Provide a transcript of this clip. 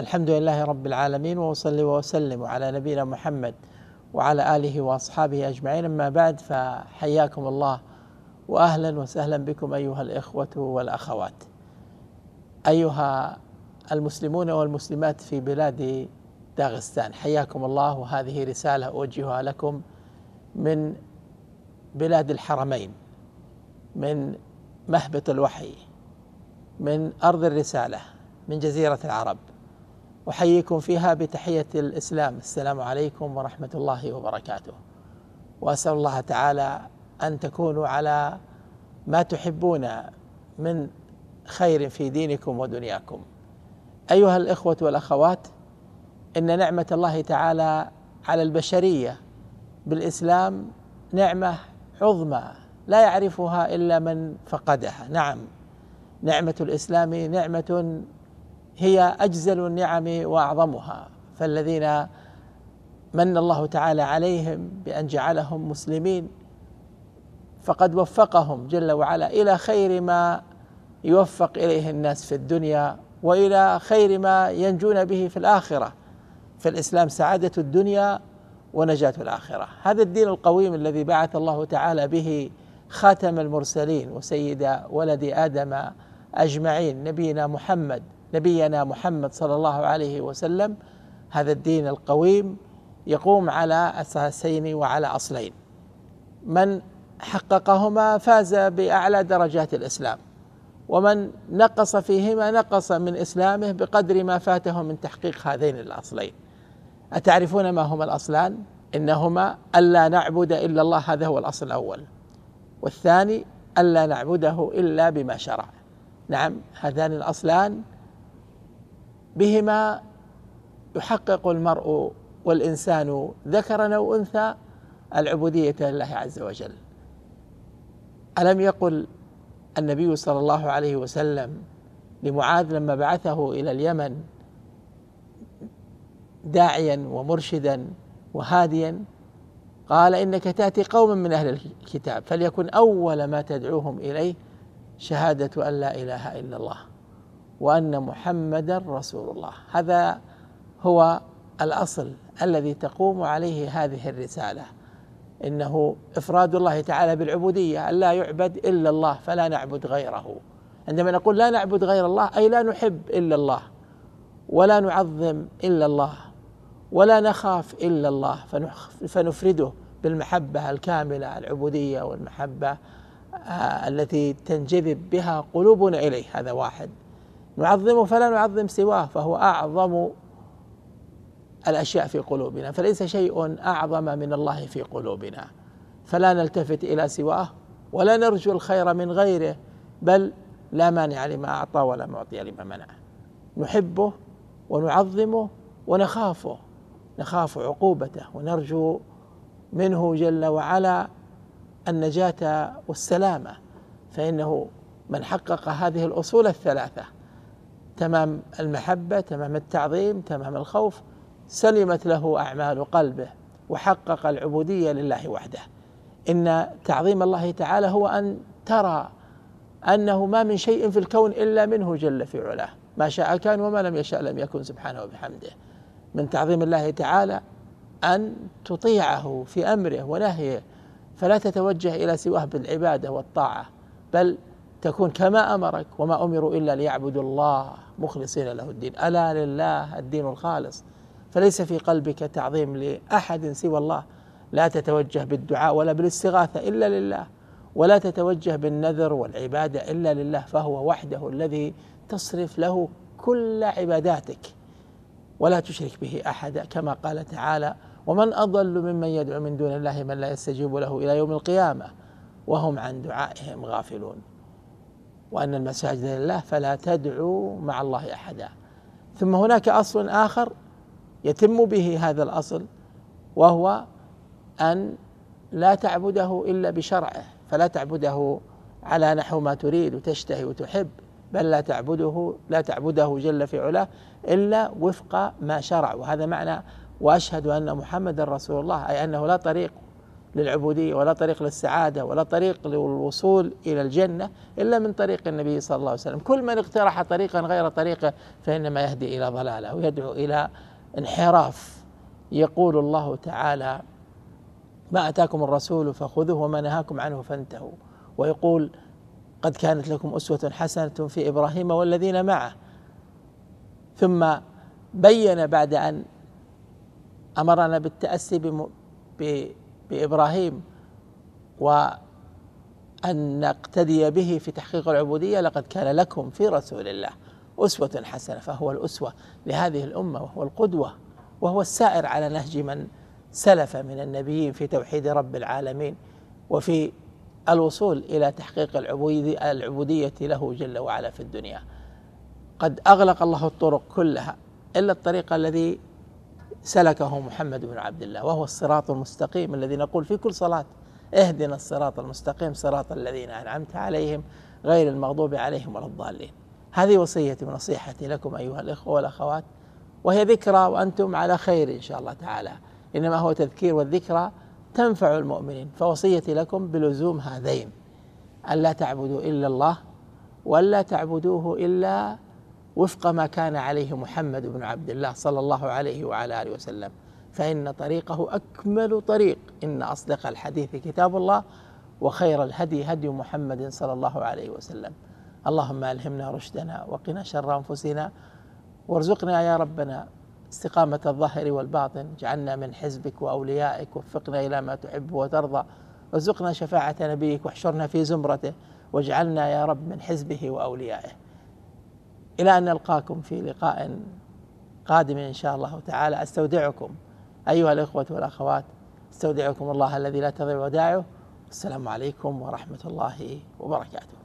الحمد لله رب العالمين واصلي واسلم على نبينا محمد وعلى اله واصحابه اجمعين اما بعد فحياكم الله واهلا وسهلا بكم ايها الاخوه والاخوات. ايها المسلمون والمسلمات في بلاد داغستان حياكم الله وهذه رساله اوجهها لكم من بلاد الحرمين من مهبط الوحي من ارض الرساله من جزيره العرب احييكم فيها بتحيه الاسلام السلام عليكم ورحمه الله وبركاته واسال الله تعالى ان تكونوا على ما تحبون من خير في دينكم ودنياكم ايها الاخوه والاخوات ان نعمه الله تعالى على البشريه بالاسلام نعمه عظمى لا يعرفها الا من فقدها نعم نعمه الاسلام نعمه هي اجزل النعم واعظمها فالذين من الله تعالى عليهم بان جعلهم مسلمين فقد وفقهم جل وعلا الى خير ما يوفق اليه الناس في الدنيا والى خير ما ينجون به في الاخره فالاسلام سعاده الدنيا ونجاه الاخره هذا الدين القويم الذي بعث الله تعالى به خاتم المرسلين وسيد ولد ادم اجمعين نبينا محمد نبينا محمد صلى الله عليه وسلم هذا الدين القويم يقوم على اساسين وعلى اصلين من حققهما فاز باعلى درجات الاسلام ومن نقص فيهما نقص من اسلامه بقدر ما فاته من تحقيق هذين الاصلين اتعرفون ما هما الاصلان انهما الا نعبد الا الله هذا هو الاصل الاول والثاني الا نعبده الا بما شرع نعم هذان الاصلان بهما يحقق المرء والانسان ذكرا او انثى العبوديه لله عز وجل الم يقل النبي صلى الله عليه وسلم لمعاذ لما بعثه الى اليمن داعيا ومرشدا وهاديا قال انك تاتي قوما من اهل الكتاب فليكن اول ما تدعوهم اليه شهاده ان لا اله الا الله وأن محمدا رسول الله هذا هو الأصل الذي تقوم عليه هذه الرسالة إنه إفراد الله تعالى بالعبودية أن لا يعبد إلا الله فلا نعبد غيره عندما نقول لا نعبد غير الله أي لا نحب إلا الله ولا نعظم إلا الله ولا نخاف إلا الله فنفرده بالمحبة الكاملة العبودية والمحبة آه، التي تنجذب بها قلوبنا إليه هذا واحد نعظمه فلا نعظم سواه فهو اعظم الاشياء في قلوبنا فليس شيء اعظم من الله في قلوبنا فلا نلتفت الى سواه ولا نرجو الخير من غيره بل لا مانع لما اعطى ولا معطي لما منع نحبه ونعظمه ونخافه نخاف عقوبته ونرجو منه جل وعلا النجاه والسلامه فانه من حقق هذه الاصول الثلاثه تمام المحبة تمام التعظيم تمام الخوف سلمت له أعمال قلبه وحقق العبودية لله وحده إن تعظيم الله تعالى هو أن ترى أنه ما من شيء في الكون إلا منه جل في علاه ما شاء كان وما لم يشاء لم يكن سبحانه وبحمده من تعظيم الله تعالى أن تطيعه في أمره ونهيه فلا تتوجه إلى سواه بالعبادة والطاعة بل تكون كما امرك وما امروا الا ليعبدوا الله مخلصين له الدين الا لله الدين الخالص فليس في قلبك تعظيم لاحد سوى الله لا تتوجه بالدعاء ولا بالاستغاثه الا لله ولا تتوجه بالنذر والعباده الا لله فهو وحده الذي تصرف له كل عباداتك ولا تشرك به احدا كما قال تعالى ومن اضل ممن يدعو من دون الله من لا يستجيب له الى يوم القيامه وهم عن دعائهم غافلون وأن المساجد لله فلا تدعوا مع الله أحدا ثم هناك أصل آخر يتم به هذا الأصل وهو أن لا تعبده إلا بشرعه فلا تعبده على نحو ما تريد وتشتهي وتحب بل لا تعبده لا تعبده جل في علاه إلا وفق ما شرع وهذا معنى وأشهد أن محمدا رسول الله أي أنه لا طريق للعبودية ولا طريق للسعادة ولا طريق للوصول إلى الجنة إلا من طريق النبي صلى الله عليه وسلم كل من اقترح طريقا غير طريقه فإنما يهدي إلى ضلالة ويدعو إلى انحراف يقول الله تعالى ما أتاكم الرسول فخذوه وما نهاكم عنه فانتهوا ويقول قد كانت لكم أسوة حسنة في إبراهيم والذين معه ثم بين بعد أن أمرنا بالتأسي بابراهيم وان نقتدي به في تحقيق العبوديه لقد كان لكم في رسول الله اسوه حسنه فهو الاسوه لهذه الامه وهو القدوه وهو السائر على نهج من سلف من النبيين في توحيد رب العالمين وفي الوصول الى تحقيق العبوديه له جل وعلا في الدنيا قد اغلق الله الطرق كلها الا الطريق الذي سلكه محمد بن عبد الله وهو الصراط المستقيم الذي نقول في كل صلاة اهدنا الصراط المستقيم صراط الذين أنعمت عليهم غير المغضوب عليهم ولا الضالين هذه وصيتي ونصيحتي لكم أيها الإخوة والأخوات وهي ذكرى وأنتم على خير إن شاء الله تعالى إنما هو تذكير والذكرى تنفع المؤمنين فوصيتي لكم بلزوم هذين ألا تعبدوا إلا الله وألا تعبدوه إلا وفق ما كان عليه محمد بن عبد الله صلى الله عليه وعلى اله وسلم فان طريقه اكمل طريق ان اصدق الحديث كتاب الله وخير الهدي هدي محمد صلى الله عليه وسلم اللهم الهمنا رشدنا وقنا شر انفسنا وارزقنا يا ربنا استقامه الظاهر والباطن اجعلنا من حزبك واوليائك وفقنا الى ما تحب وترضى وارزقنا شفاعه نبيك واحشرنا في زمرته واجعلنا يا رب من حزبه واوليائه إلى أن نلقاكم في لقاء قادم إن شاء الله تعالى أستودعكم أيها الإخوة والأخوات استودعكم الله الذي لا تضيع ودائعه السلام عليكم ورحمة الله وبركاته